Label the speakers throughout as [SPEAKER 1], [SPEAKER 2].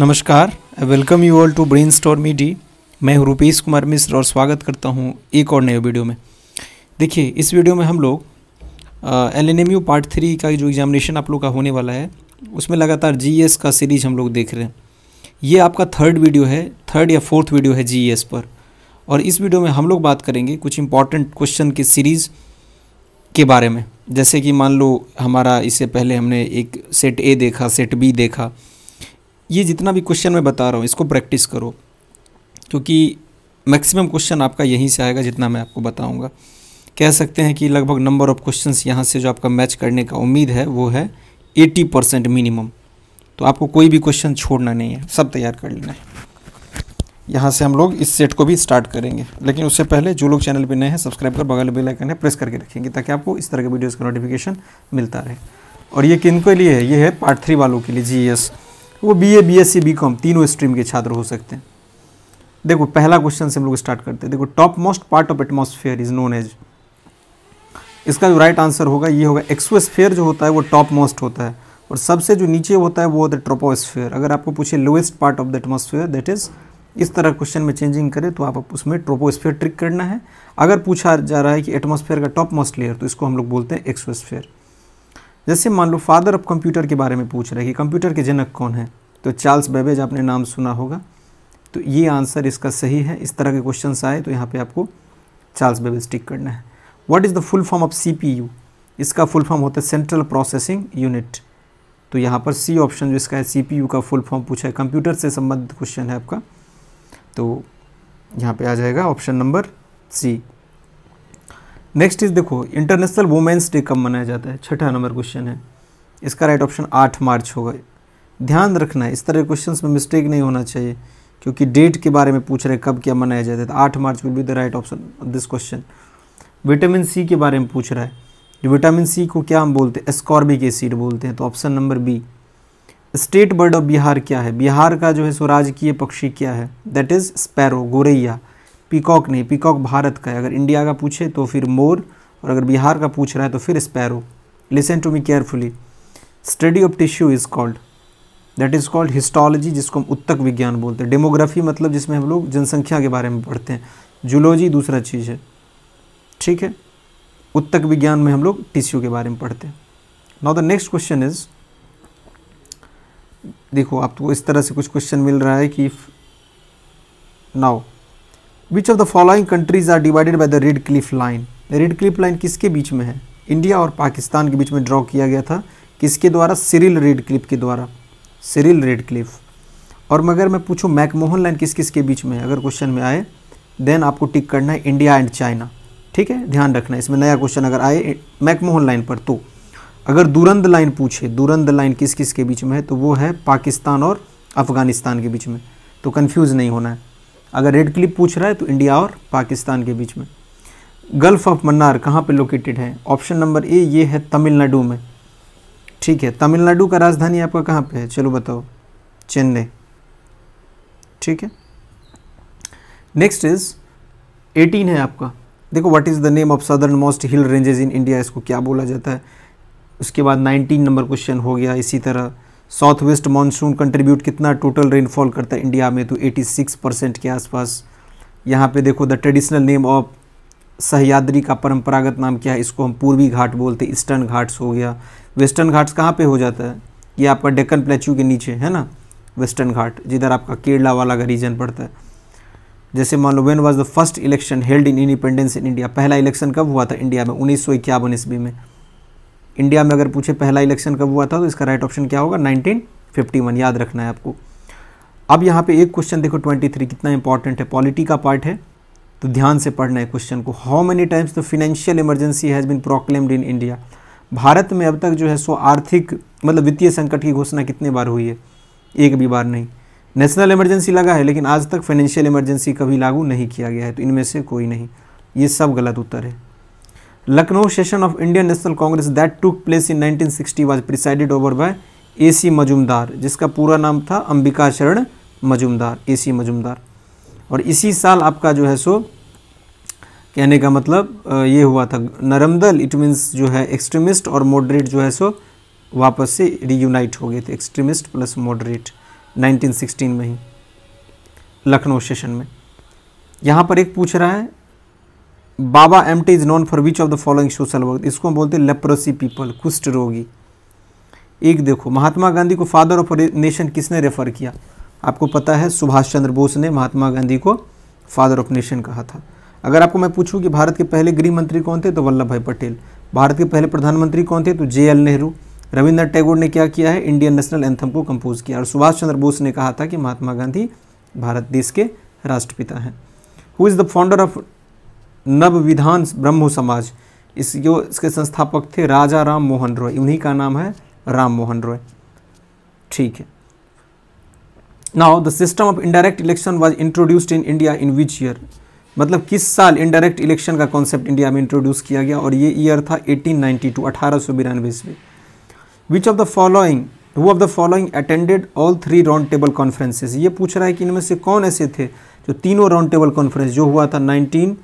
[SPEAKER 1] नमस्कार I welcome you all to brain store मीडी मैं हूँ रुपेश कुमार मिश्र और स्वागत करता हूँ एक और नए वीडियो में देखिए इस वीडियो में हम लोग L N M U part three का जो एग्जामिनेशन आप लोग का होने वाला है उसमें लगातार जी एस e का सीरीज हम लोग देख रहे हैं ये आपका थर्ड वीडियो है थर्ड या फोर्थ वीडियो है जी एस e पर और इस वीडियो में हम लोग बात करेंगे कुछ इंपॉर्टेंट क्वेश्चन की सीरीज़ के बारे में जैसे कि मान लो हमारा इससे पहले हमने एक सेट ए देखा सेट बी देखा ये जितना भी क्वेश्चन मैं बता रहा हूँ इसको प्रैक्टिस करो क्योंकि मैक्सिमम क्वेश्चन आपका यहीं से आएगा जितना मैं आपको बताऊँगा कह सकते हैं कि लगभग नंबर ऑफ क्वेश्चन यहाँ से जो आपका मैच करने का उम्मीद है वो है एटी परसेंट मिनिमम तो आपको कोई भी क्वेश्चन छोड़ना नहीं है सब तैयार कर लेना है यहाँ से हम लोग इस सेट को भी स्टार्ट करेंगे लेकिन उससे पहले जो लोग चैनल पर नए हैं सब्सक्राइब कर बगल बेल आइकन है प्रेस करके रखेंगे ताकि आपको इस तरह के वीडियोस का नोटिफिकेशन मिलता रहे और ये किन के लिए है ये है पार्ट थ्री वालों के लिए जी वो B A B S C B com तीनों स्ट्रीम के छात्र हो सकते हैं देखो पहला क्वेश्चन से हम लोग स्टार्ट करते हैं देखो top most part of atmosphere is known as इसका जो राइट आंसर होगा ये होगा एक्सोस्फेयर जो होता है वो टॉप मोस्ट होता है और सबसे जो नीचे होता है वो होता है ट्रोपोस्फेयर अगर आपको पूछे lowest part of the atmosphere that is इस तरह क्वेश्चन में चेंजिंग करें तो आप उसमें ट्रोपोस्फेयर ट्रिक करना है अगर पूछा जा रहा है कि एटमोसफेयर का टॉप मोस्ट लेयर तो इसको हम लोग बोलते हैं एक्सोस्फेयर जैसे मान लो फादर ऑफ कंप्यूटर के बारे में पूछ रहे हैं कि कंप्यूटर के जनक कौन है तो चार्ल्स बेबेज आपने नाम सुना होगा तो ये आंसर इसका सही है इस तरह के क्वेश्चन आए तो यहाँ पर आपको चार्ल्स बेबेज टिक करना है what is the full form of C इसका फुल फॉर्म होता है सेंट्रल प्रोसेसिंग यूनिट तो यहाँ पर सी ऑप्शन जो इसका है सी का फुल फॉर्म पूछा है कंप्यूटर से संबंधित क्वेश्चन है आपका तो यहाँ पे आ जाएगा option number C next is देखो इंटरनेशनल वुमेंस डे कब मनाया जाता है छठा नंबर क्वेश्चन है इसका राइट ऑप्शन आठ मार्च होगा ध्यान रखना है इस तरह के क्वेश्चन में मिस्टेक नहीं होना चाहिए क्योंकि डेट के बारे में पूछ रहे कब क्या मनाया जाता है तो आठ मार्च will be the right option this question vitamin C के बारे में पूछ रहा है जो विटामिन सी को क्या हम बोलते हैं स्कॉर्बिक एसिड बोलते हैं तो option number B state bird of Bihar क्या है बिहार का जो है स्वराजकीय पक्षी क्या है दैट इज़ स्पैरो गोरैया पीकॉक नहीं पीकॉक भारत का है अगर इंडिया का पूछे तो फिर मोर और अगर बिहार का पूछ रहा है तो फिर sparrow listen to me carefully study of tissue is called that is called histology जिसको हम उत्तक विज्ञान बोलते हैं डेमोग्राफी मतलब जिसमें हम लोग जनसंख्या के बारे में पढ़ते हैं जूलॉजी दूसरा चीज़ है ठीक है उत्तक विज्ञान में हम लोग टिश्यू के बारे में पढ़ते हैं now the next question is देखो आपको तो इस तरह से कुछ क्वेश्चन मिल रहा है कि now which of the following countries are divided by the Radcliffe line Radcliffe line किसके बीच में है इंडिया और पाकिस्तान के बीच में ड्रॉ किया गया था किसके द्वारा सिरिल रेड क्लिफ के द्वारा सिरिल रेड क्लिफ और मगर मैं पूछूँ मैकमोहन लाइन किस किस के बीच में है अगर क्वेश्चन में आए देन आपको टिक करना है इंडिया एंड चाइना ठीक है ध्यान रखना इसमें नया क्वेश्चन अगर आए मैकमोहन लाइन पर तो अगर दुरंद लाइन पूछे दुरंद लाइन किस किस के बीच में है तो वो है पाकिस्तान और अफगानिस्तान के बीच में तो कन्फ्यूज़ नहीं होना है अगर रेड क्लिप पूछ रहा है तो इंडिया और पाकिस्तान के बीच में गल्फ ऑफ मन्नार कहाँ पे लोकेटेड है ऑप्शन नंबर ए ये है तमिलनाडु में ठीक है तमिलनाडु का राजधानी आपका कहाँ पे है चलो बताओ चेन्नई ठीक है नेक्स्ट इज 18 है आपका देखो what is the name of southern most hill ranges in India इसको क्या बोला जाता है उसके बाद 19 नंबर क्वेश्चन हो गया इसी तरह साउथ वेस्ट मानसून कंट्रीब्यूट कितना टोटल रेनफॉल करता है इंडिया में तो 86 परसेंट के आसपास यहाँ पे देखो the traditional name of Sahyadri का परंपरागत नाम क्या है इसको हम पूर्वी घाट बोलते हैं ईस्टर्न घाट्स हो गया वेस्टर्न घाट्स कहाँ पे हो जाता है ये आपका डेक्कन प्लेच्यू के नीचे है ना वेस्टर्न घाट जिधर आपका केरला वाला का रीजन पड़ता है जैसे मान लो when was the first election held in independence in India पहला इलेक्शन कब हुआ था इंडिया में उन्नीस सौ इक्यावन ईस्वी में इंडिया में अगर पूछे पहला इलेक्शन कब हुआ था तो इसका राइट ऑप्शन क्या होगा 1951 याद रखना है आपको अब यहाँ पे एक क्वेश्चन देखो 23 कितना इंपॉर्टेंट है पॉलिटी का पार्ट है तो ध्यान से पढ़ना है क्वेश्चन को how many times the financial emergency has been proclaimed in India Bharat में अब तक जो है सो आर्थिक मतलब वित्तीय संकट की घोषणा कितने बार हुई है एक भी बार नहीं नेशनल इमरजेंसी लगा है लेकिन आज तक फाइनेंशियल इमरजेंसी कभी लागू नहीं किया गया है तो इनमें से कोई नहीं ये सब गलत उत्तर है Lucknow session of Indian National Congress that took place in 1960 was presided over by A C Majumdar जिसका पूरा नाम था अंबिका शरण मजूमदार ए सी मजूमदार और इसी साल आपका जो है सो कहने का मतलब ये हुआ था नरमदल इट मीन्स जो है एक्सट्रीमिस्ट और मॉडरेट जो है सो वापस से रीयूनाइट हो गए थे एक्सट्रीमिस्ट प्लस मॉडरेट 1916 में ही लखनऊ सेशन में यहाँ पर एक पूछ रहा है Baba Amte is known for which of the following social work इसको हम बोलते हैं लेप्रोसी पीपल कुष्ठ रोगी एक देखो महात्मा गांधी को फादर ऑफ नेशन किसने रेफर किया आपको पता है सुभाष चंद्र बोस ने महात्मा गांधी को फादर ऑफ नेशन कहा था अगर आपको मैं पूछूं कि भारत के पहले गृह मंत्री कौन थे तो वल्लभ भाई पटेल भारत के पहले प्रधानमंत्री कौन थे तो जे एल नेहरू रविन्द्रनाथ टैगोर ने क्या किया है इंडियन नेशनल एंथम को कंपोज किया और सुभाष चंद्र बोस ने कहा था कि महात्मा गांधी भारत देश के राष्ट्रपिता हैं who is the founder of Nav Vidhan ब्रह्म समाज इस जो इसके संस्थापक थे राजा राम मोहन रॉय उन्हीं का नाम है राम मोहन रॉय ठीक है now the system of indirect election was introduced in India in which year मतलब किस साल इनडायरेक्ट इलेक्शन का कॉन्सेप्ट इंडिया में इंट्रोड्यूस किया गया और ये ईयर था 1892 अठारह सौ बिरानवे ईस्वी which of the following who of the following attended all three round table conferences ये पूछ रहा है कि इनमें से कौन ऐसे थे जो तीनों राउंड टेबल कॉन्फ्रेंस जो हुआ था नाइनटीन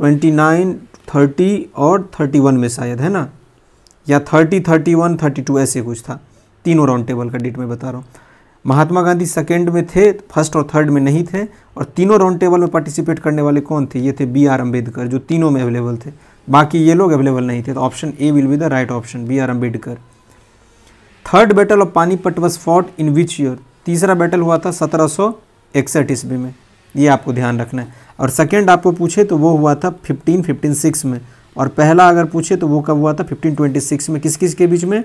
[SPEAKER 1] ट्वेंटी नाइन थर्टी और थर्टी वन में शायद है ना या thirty thirty one thirty two ऐसे कुछ था तीनों राउंड टेबल का डेट मैं बता रहा हूँ महात्मा गांधी सेकेंड में थे फर्स्ट और थर्ड में नहीं थे और तीनों राउंड टेबल में पार्टिसिपेट करने वाले कौन थे ये थे बी आर अम्बेडकर जो तीनों में अवेलेबल थे बाकी ये लोग अवेलेबल नहीं थे तो option A will be the right option B R Ambedkar third battle of Panipat was fought in which year तीसरा बैटल हुआ था सत्रह सौ इकसठ ईस्वी में ये आपको ध्यान रखना है और सेकेंड आपको पूछे तो वो हुआ था फिफ्टीन फिफ्टीन सिक्स में और पहला अगर पूछे तो वो कब हुआ था फिफ्टीन ट्वेंटी सिक्स में किस किस के बीच में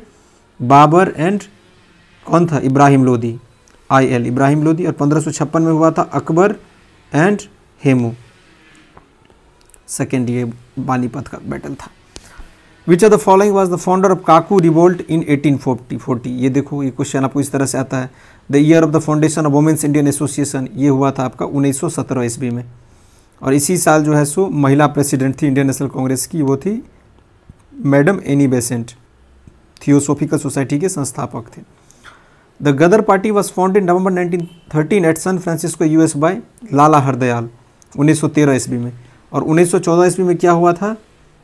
[SPEAKER 1] बाबर एंड कौन था इब्राहिम लोदी आई एल इब्राहिम लोदी और पंद्रह सौ छप्पन में हुआ था अकबर एंड हेमू सेकेंड ये बानीपत का बैटल था which are the following was the founder of Kuka revolt in forty forty ये देखो ये क्वेश्चन आपको इस तरह से आता है the year of the foundation of women's Indian association ये हुआ था आपका उन्नीस सौ सत्रह ईस्वी में और इसी साल जो है सो महिला प्रेसिडेंट थी इंडियन नेशनल कांग्रेस की वो थी madam Annie Besant Theosophical Society के संस्थापक थे the Gadar party was found in November thirteen eight San Francisco S by Lala Hardayal उन्नीस सौ तेरह ईस्वी में और उन्नीस सौ चौदह ईस्वी में क्या हुआ था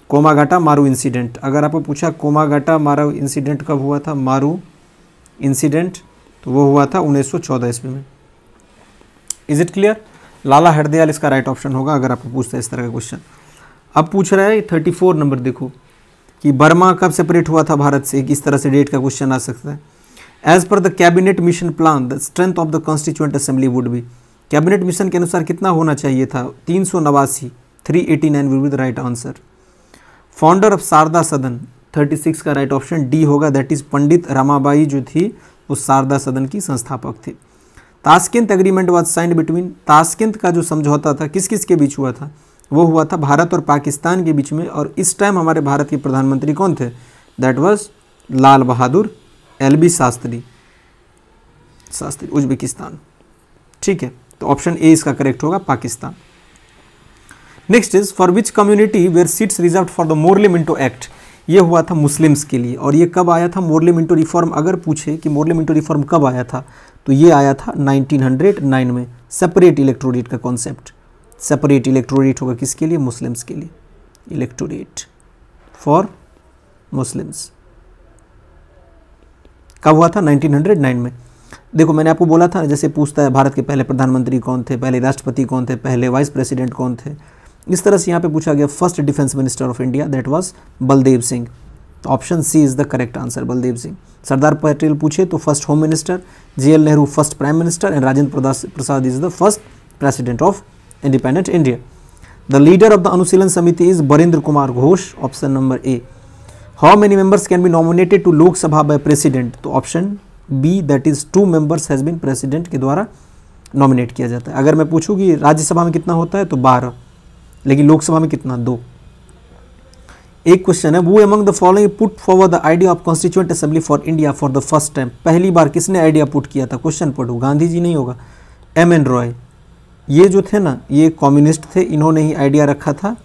[SPEAKER 1] कोमागाटा मारू इंसिडेंट अगर आपको पूछा कोमागाटा मारू इंसिडेंट कब हुआ था मारू इंसिडेंट तो वो हुआ था उन्नीस सौ चौदह ईस्वी में is it clear Lala Hardayal इसका राइट ऑप्शन होगा अगर आपको पूछता है इस तरह का क्वेश्चन अब पूछ रहा है थर्टी फोर नंबर देखो कि बर्मा कब सेपरेट हुआ था भारत से किस तरह से डेट का क्वेश्चन आ सकता है एज पर the cabinet mission plan the strength of the constituent assembly would भी कैबिनेट मिशन के अनुसार कितना होना चाहिए था तीन सौ नवासी three eighty nine will be the right answer founder of Sharda Sadan thirty six का राइट ऑप्शन डी होगा दैट इज़ पंडित रमाबाई जो थी वो शारदा सदन की संस्थापक थे Tashkent agreement was signed between Tashkent का जो समझौता था किस किस के बीच हुआ था वो हुआ था भारत और पाकिस्तान के बीच में और इस टाइम हमारे भारत के प्रधानमंत्री कौन थे that was Lal Bahadur L B Shastri Shastri Uzbekistan ठीक है तो ऑप्शन ए इसका करेक्ट होगा Pakistan next is for which community were seats reserved for the Morley Minto act ये हुआ था मुस्लिम्स के लिए और ये कब आया था मोरली मिंटो रिफॉर्म अगर पूछे कि मोरली मिंटो रिफॉर्म कब आया था तो ये आया था 1909 में सेपरेट इलेक्ट्रोरेट का कॉन्सेप्ट सेपरेट इलेक्ट्रोरेट होगा किसके लिए मुस्लिम्स के लिए इलेक्ट्रोरेट फॉर मुस्लिम्स कब हुआ था 1909 में देखो मैंने आपको बोला था जैसे पूछता है भारत के पहले प्रधानमंत्री कौन थे पहले राष्ट्रपति कौन थे पहले वाइस प्रेसिडेंट कौन थे इस तरह से यहाँ पे पूछा गया first defence minister of India that was Baldev Singh तो option C is the correct answer Baldev Singh Sardar Patel पूछे तो first home minister J L Nehru first prime minister and Rajendra Prasad is the first president of independent India the leader of the Anushilan Samiti is Barindra Kumar Ghosh option number A how many members can be nominated to Lok Sabha by president तो option B that is two members has been president के द्वारा nominate किया जाता है अगर मैं पूछूँ कि राज्यसभा में कितना होता है तो बारह लेकिन लोकसभा में कितना दो एक क्वेश्चन है वो among the following put forward the idea of constituent assembly for India for the first time पहली बार किसने आइडिया पुट किया था क्वेश्चन पढ़ो गांधी जी नहीं होगा एम एन रॉय ये जो थे ना ये कम्युनिस्ट थे इन्होंने ही आइडिया रखा था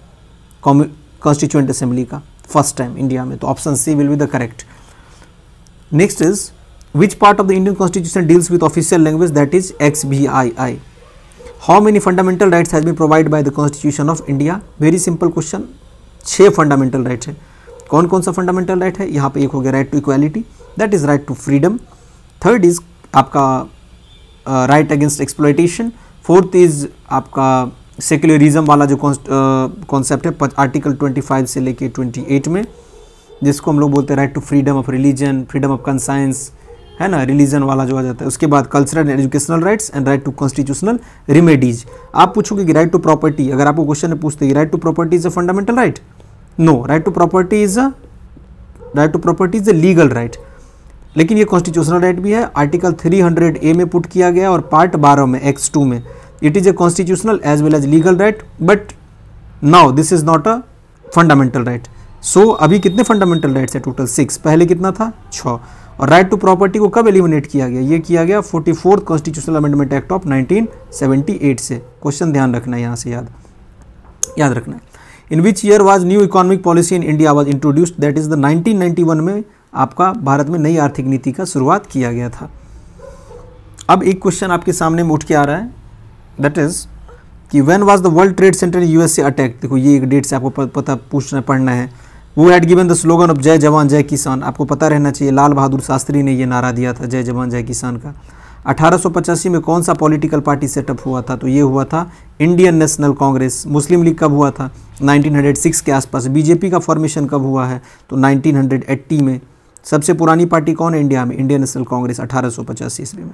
[SPEAKER 1] कॉन्स्टिट्यूएंट असेंबली का फर्स्ट टाइम इंडिया में तो option C will be the correct next is which part of the Indian constitution deals with official language that is X V I I how many fundamental rights has be provide by the constitution of India very simple question छः fundamental rights है कौन कौन सा fundamental right है यहाँ पे एक हो गया right to equality that is right to freedom third is आपका right against exploitation fourth is आपका सेक्युलरिज्म वाला जो कॉन्सेप्ट है आर्टिकल 25 से लेके 28 में जिसको हम लोग बोलते हैं right to freedom of religion freedom of conscience है ना रिलीजन वाला जो आ जाता है उसके बाद cultural and educational rights and right to constitutional remedies आप पूछोगे कि राइट टू प्रॉपर्टी अगर आपको क्वेश्चन में पूछते हैं right to property is a fundamental right no right to property is a right to property is a legal right लेकिन ये कॉन्स्टिट्यूशनल राइट भी है आर्टिकल 300 ए में पुट किया गया और पार्ट 12 में एक्स टू में it is a constitutional as well as legal right but now this is not a fundamental right so अभी कितने फंडामेंटल राइट्स है टोटल सिक्स पहले कितना था छः और राइट टू प्रॉपर्टी को कब एलिमिनेट किया गया ये किया गया forty fourth constitutional amendment act of 1978 से क्वेश्चन ध्यान रखना है यहाँ से याद याद रखना है in which year was new economic policy in India was introduced that is the 1991 में आपका भारत में नई आर्थिक नीति का शुरुआत किया गया था अब एक क्वेश्चन आपके सामने में उठ के आ रहा है दैट इज़ कि when was the world trade centre USA attack देखो ये एक डेट से आपको पता पूछना पढ़ना है वो had given the slogan of Jai Jawan जय किसान आपको पता रहना चाहिए लाल बहादुर शास्त्री ने यह नारा दिया था जय जवान जय किसान का 1885 में कौन सा पॉलिटिकल पार्टी सेटअप हुआ था तो ये हुआ था Indian National Congress Muslim League कब हुआ था 1906 के आसपास बीजेपी का फॉर्मेशन कब हुआ है तो 1980 में सबसे पुरानी पार्टी कौन है इंडिया में इंडियन नेशनल कांग्रेस अठारह ईस्वी में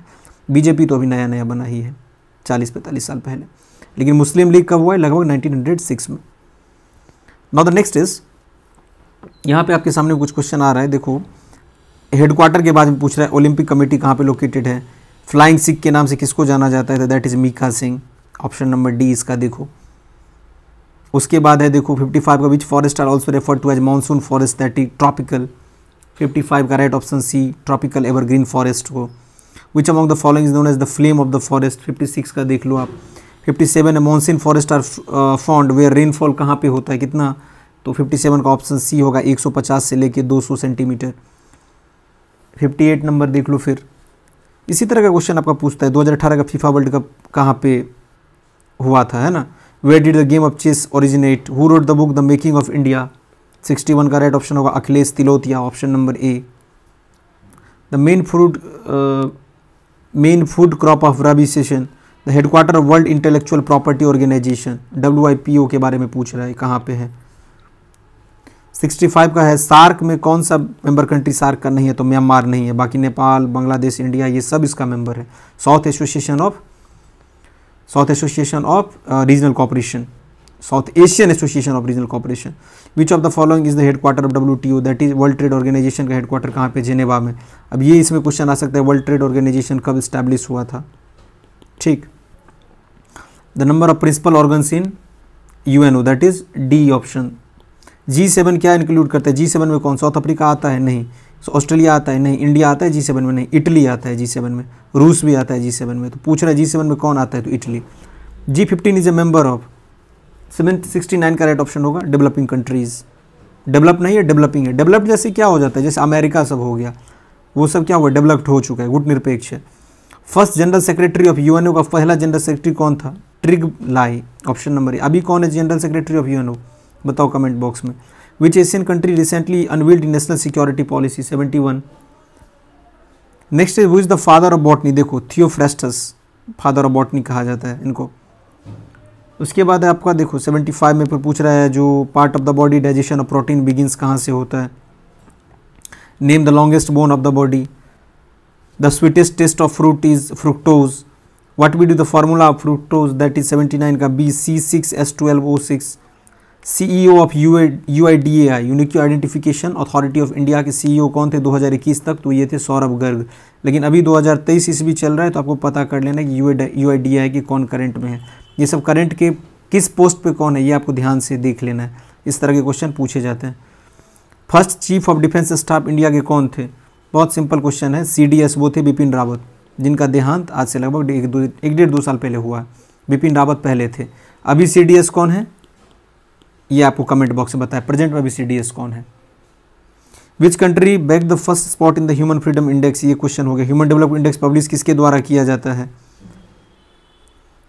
[SPEAKER 1] बीजेपी तो अभी नया नया बना ही है चालीस पैंतालीस साल पहले लेकिन मुस्लिम लीग कब हुआ है लगभग नाइनटीन में नॉ द नेक्स्ट इज यहाँ पे आपके सामने कुछ क्वेश्चन आ रहा है देखो हेडक्वार्टर के बाद में पूछ रहा है ओलंपिक कमेटी कहाँ पे लोकेटेड है फ्लाइंग सिख के नाम से किसको जाना जाता है that is Mika Singh option number D इसका देखो उसके बाद है देखो 55 का बीच forest are also refer to as monsoon forest that is tropical 55 का right option C tropical evergreen forest को which among the following is known as the flame of the forest 56 का देख लो आप 57 सेवन है monsoon forest are found where rainfall कहाँ पे होता है कितना तो 57 का ऑप्शन सी होगा 150 से लेके 200 सेंटीमीटर 58 नंबर देख लो फिर इसी तरह का क्वेश्चन आपका पूछता है 2018 का फीफा वर्ल्ड कप कहाँ पे हुआ था है ना where did the game of chess originate who wrote the book the making of India 61 का राइट ऑप्शन होगा Akhilesh Tilotia option number A the main food main food crop of rabi session the headquarter of world intellectual property organization W के बारे में पूछ रहा है कहाँ पे है 65 का है सार्क में कौन सा मेंबर कंट्री सार्क का नहीं है तो म्यांमार नहीं है बाकी नेपाल बांग्लादेश इंडिया ये सब इसका मेंबर है south association of south association of regional cooperation south Asian association of regional cooperation which of the following is the headquarter of W T O that is world trade organization का headquarter कहाँ पे Geneva में अब ये इसमें question आ सकता है वर्ल्ड ट्रेड ऑर्गेनाइजेशन कब स्टैब्लिश हुआ था ठीक the number of principal organs in U N O that is D option G seven क्या इंक्लूड करता है जी सेवन में कौन साउथ अफ्रीका आता है नहीं ऑस्ट्रेलिया आता है नहीं इंडिया आता है जी सेवन में नहीं इटली आता है जी सेवन में रूस भी आता है जी सेवन में तो पूछ रहा है जी सेवन में कौन आता है तो Italy G fifteen is a member of seven sixty nine का राइट ऑप्शन होगा डेवलपिंग कंट्रीज़ डेवलप नहीं है डेवलपिंग है डेवलप्ड जैसे क्या हो जाता है जैसे अमेरिका सब हो गया वो सब क्या हुआ डेवलप्ड हो चुका है गुट निरपेक्ष है first general secretary of UNO का पहला जनरल सेक्रेटरी कौन था ट्रिग लाई ऑप्शन नंबर अभी कौन है जनरल सेक्रेटरी ऑफ यूएनओ बताओ कमेंट बॉक्स में which Asian country recently unveiled national security policy seventy one next is is the father of botany देखो थियोफ्रेस्टस फादर ऑफ बॉटनी कहा जाता है इनको उसके बाद आपका देखो 75 में पर पूछ रहा है जो part of the body digestion of protein begins कहाँ से होता है name the longest bone of the body the sweetest taste of fruit is fructose what we do the formula of fructose that is 79 का B C six S twelve O six CEO of U U I D A I unique identification authority of India के CEO e कौन थे 2021 तक तो ये थे सौरभ गर्ग लेकिन अभी 2023 भी चल रहा है तो आपको पता कर लेना कि यू आई डी आई की कौन करंट में है ये सब करंट के किस पोस्ट पे कौन है ये आपको ध्यान से देख लेना है इस तरह के क्वेश्चन पूछे जाते हैं first chief of defence staff India के कौन थे बहुत सिंपल क्वेश्चन है सी डी एस वो थे बिपिन रावत जिनका देहांत आज से लगभग एक डेढ़ दो साल पहले हुआ है बिपिन रावत पहले थे अभी सी डी एस कौन है ये आपको कमेंट बॉक्स में बताया प्रेजेंट में भी कौन है which country back the first spot in the human freedom index ये क्वेश्चन हो गया ह्यूमन डेवलपमेंट इंडेक्स पब्लिश किसके द्वारा किया जाता है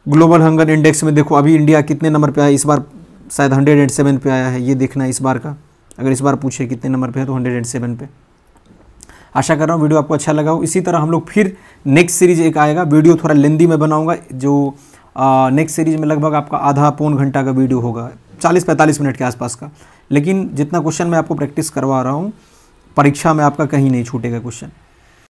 [SPEAKER 1] ग्लोबल हंगर इंडेक्स में देखो अभी इंडिया कितने नंबर पे आया इस बार शायद हंड्रेड एंड सेवन पे आया है ये देखना है इस बार का अगर इस बार पूछे कितने नंबर पे है तो हंड्रेड एंड सेवन पे आशा कर रहा हूँ वीडियो आपको अच्छा लगा हो इसी तरह हम लोग फिर नेक्स्ट सीरीज एक आएगा वीडियो थोड़ा लेंदी में बनाऊंगा जो नेक्स्ट सीरीज में लगभग आपका आधा पौन घंटा का वीडियो होगा चालीस पैंतालीस मिनट के आसपास का लेकिन जितना क्वेश्चन मैं आपको प्रैक्टिस करवा रहा हूँ परीक्षा में आपका कहीं नहीं छूटेगा क्वेश्चन